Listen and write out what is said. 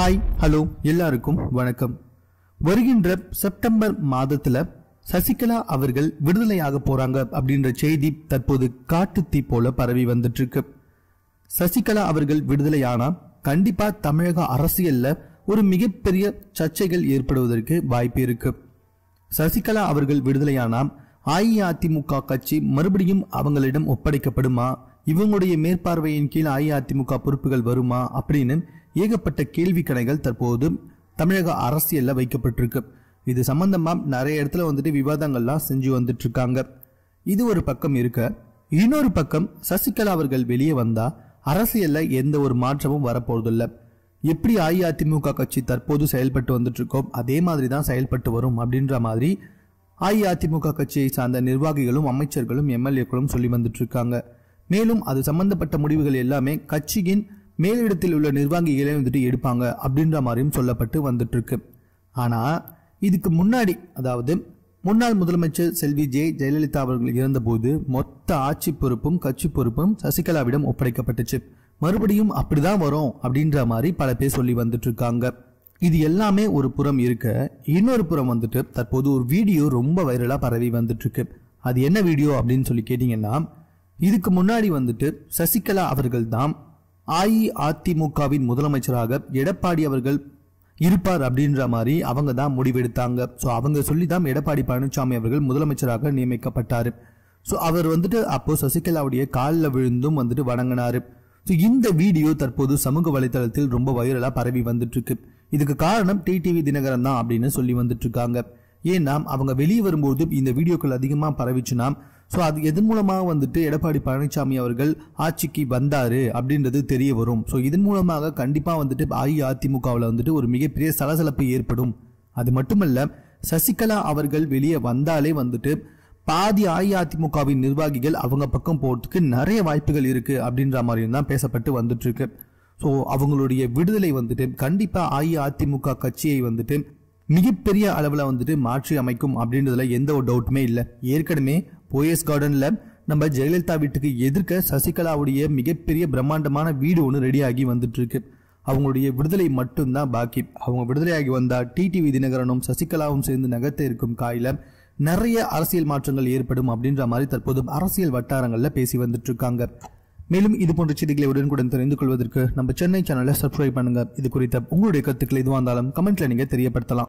hi hello எல்லாருக்கும் வணக்கம் வருகின்ற செப்டம்பர் மாதத்துல சசிகலா அவர்கள் விடுதலையாக போறாங்க அப்படின்ற செய்தி தற்போது காட்டு தீ போல பரவி வந்துட்டு இருக்கு சசிகலா அவர்கள் விடுதலையானா கண்டிப்பா தமிழக அரசியல்ல ஒரு மிகப்பெரிய சர்ச்சைகள் ஏற்படுவதற்கு வாய்ப்பு இருக்கு சசிகலா அவர்கள் விடுதலையானா அஇஅதிமுக கட்சி மறுபடியும் அவங்களிடம் ஒப்படைக்கப்படுமா இவங்களுடைய மேற்பார்வையின் கீழ் அஇஅதிமுக பொறுப்புகள் வருமா அப்படின்னு ஏகப்பட்ட கேள்வி கடைகள் தற்போது தமிழக அரசியலில் வைக்கப்பட்டிருக்கு இது சம்பந்தமாக நிறைய இடத்துல வந்துட்டு விவாதங்கள்லாம் செஞ்சு வந்துட்டு இருக்காங்க இது ஒரு பக்கம் இருக்க இன்னொரு பக்கம் சசிகலா அவர்கள் வெளியே வந்தா அரசியல்ல எந்த ஒரு மாற்றமும் வரப்போறதில்லை எப்படி அஇஅதிமுக கட்சி தற்போது செயல்பட்டு வந்துட்டு இருக்கோம் அதே மாதிரி தான் செயல்பட்டு வரும் அப்படின்ற மாதிரி அஇஅதிமுக கட்சியை சார்ந்த நிர்வாகிகளும் அமைச்சர்களும் எம்எல்ஏக்களும் சொல்லி வந்துட்டு இருக்காங்க மேலும் அது சம்பந்தப்பட்ட முடிவுகள் எல்லாமே கட்சியின் மேலிடத்தில் உள்ள நிர்வாகிகளே வந்துட்டு எடுப்பாங்க அப்படின்ற மாதிரியும் சொல்லப்பட்டு வந்துட்டுருக்கு ஆனால் இதுக்கு முன்னாடி அதாவது முன்னாள் முதலமைச்சர் செல்வி ஜே ஜெயலலிதா அவர்கள் இருந்தபோது மொத்த ஆட்சி பொறுப்பும் கட்சி பொறுப்பும் சசிகலாவிடம் ஒப்படைக்கப்பட்டுச்சு மறுபடியும் அப்படிதான் வரும் அப்படின்ற மாதிரி பல பேர் சொல்லி வந்துட்டு இருக்காங்க இது எல்லாமே ஒரு புறம் இருக்க இன்னொரு புறம் வந்துட்டு தற்போது ஒரு வீடியோ ரொம்ப வைரலாக பரவி வந்துட்டு இருக்கு அது என்ன வீடியோ அப்படின்னு சொல்லி கேட்டிங்கன்னா இதுக்கு முன்னாடி வந்துட்டு சசிகலா அவர்கள் தான் அஇஅதிமுகவின் முதலமைச்சராக எடப்பாடி அவர்கள் இருப்பார் அப்படின்ற மாதிரி அவங்க தான் முடிவெடுத்தாங்க ஸோ அவங்க சொல்லி தான் எடப்பாடி பழனிசாமி அவர்கள் முதலமைச்சராக நியமிக்கப்பட்டார் ஸோ அவர் வந்துட்டு அப்போ சசிகலாவுடைய காலில் விழுந்தும் வந்துட்டு வணங்கினார் ஸோ இந்த வீடியோ தற்போது சமூக வலைதளத்தில் ரொம்ப வைரலாக பரவி வந்துட்டுருக்கு இதுக்கு காரணம் டிடிவி தினகரன் தான் அப்படின்னு சொல்லி வந்துட்டு இருக்காங்க ஏன்னா அவங்க வெளியே வரும்போது இந்த வீடியோக்கள் அதிகமாக பரவிச்சுன்னா ஸோ அது எதன் மூலமாக வந்துட்டு எடப்பாடி பழனிசாமி அவர்கள் ஆட்சிக்கு வந்தார் அப்படின்றது தெரிய வரும் ஸோ இதன் மூலமாக கண்டிப்பாக வந்துட்டு அஇஅதிமுகவில் வந்துட்டு ஒரு மிகப்பெரிய சலசலப்பு ஏற்படும் அது மட்டுமல்ல சசிகலா அவர்கள் வெளியே வந்தாலே வந்துட்டு பாதி அஇஅதிமுகவின் நிர்வாகிகள் அவங்க பக்கம் போகிறதுக்கு நிறைய வாய்ப்புகள் இருக்குது அப்படின்ற மாதிரியும் தான் பேசப்பட்டு வந்துட்டுருக்கு ஸோ அவங்களுடைய விடுதலை வந்துட்டு கண்டிப்பாக அஇஅதிமுக கட்சியை வந்துட்டு மிகப்பெரிய அளவில் வந்துட்டு மாற்றி அமைக்கும் அப்படின்றதுல எந்த ஒரு டவுட்டுமே இல்லை ஏற்கனவே போயஸ் கார்டன்ல நம்ம ஜெயலலிதா வீட்டுக்கு எதிர்க்க சசிகலாவுடைய மிகப்பெரிய பிரம்மாண்டமான வீடு ஒன்று ரெடியாகி வந்துட்டு இருக்கு அவங்களுடைய விடுதலை மட்டும்தான் பாக்கி அவங்க விடுதலையாகி வந்தா டிடிவி தினகரனும் சசிகலாவும் சேர்ந்து நகர்த்த இருக்கும் காயில நிறைய அரசியல் மாற்றங்கள் ஏற்படும் அப்படின்ற மாதிரி தற்போது அரசியல் வட்டாரங்களில் பேசி வந்துட்டு இருக்காங்க மேலும் இது போன்ற செய்திகளை உடனுக்குடன் தெரிந்து கொள்வதற்கு நம்ம சென்னை சேனலை சப்ஸ்கிரைப் பண்ணுங்க இது குறித்த உங்களுடைய கருத்துக்கள் எதுவாக இருந்தாலும் கமெண்ட்ல நீங்க தெரியப்படுத்தலாம்